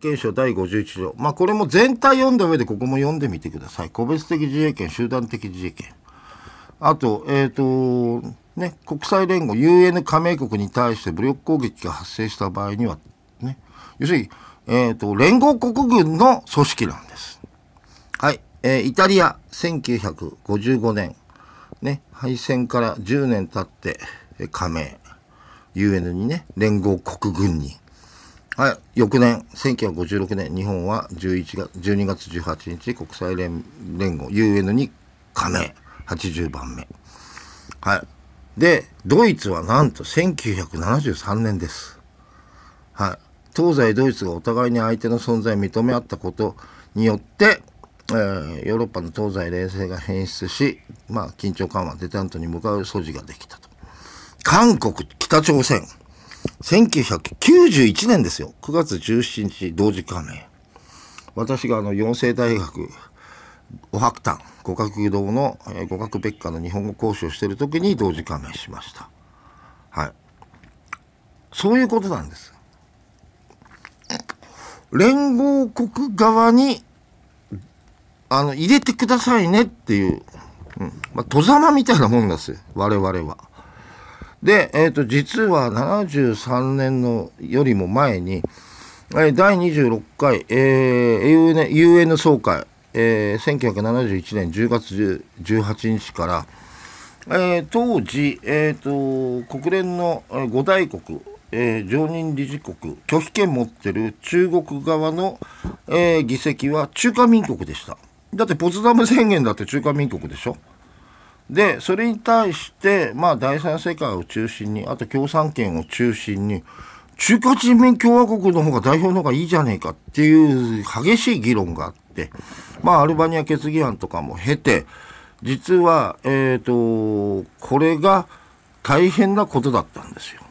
憲章第51条。まあ、これも全体読んだ上でここも読んでみてください。個別的自衛権、集団的自衛権。あと、えっ、ー、と、ね、国際連合、UN 加盟国に対して武力攻撃が発生した場合には、ね、要するに、えっ、ー、と、連合国軍の組織なんです。はい。えー、イタリア、1955年、ね、敗戦から10年経って、え加盟、UN にね、連合国軍に。はい、翌年、1956年、日本は11月12月18日、国際連合 UN に加盟、80番目。はい。で、ドイツはなんと1973年です。はい。東西ドイツがお互いに相手の存在を認め合ったことによって、えー、ヨーロッパの東西冷戦が変質し、まあ、緊張緩和、デタントに向かう素地ができたと。韓国、北朝鮮。1991年ですよ。9月17日同時加盟。私があの四世大学お白炭五角堂の、えー、五角別科の日本語講師をしている時に同時加盟しました。はい。そういうことなんです。連合国側にあの入れてくださいねっていう、うんまあ、戸様みたいなもんです我々は。で、えっ、ー、と、実は73年のよりも前に、第26回、えー、UN, UN 総会、えー、1971年10月18日から、えー、当時、えーと、国連の5大国、えー、常任理事国拒否権持ってる中国側の、えー、議席は中華民国でしただってポツダム宣言だって中華民国でしょでそれに対して、まあ、第三世界を中心にあと共産圏を中心に中華人民共和国の方が代表の方がいいじゃねえかっていう激しい議論があって、まあ、アルバニア決議案とかも経て実は、えーとこれが大変なことだったんですよ。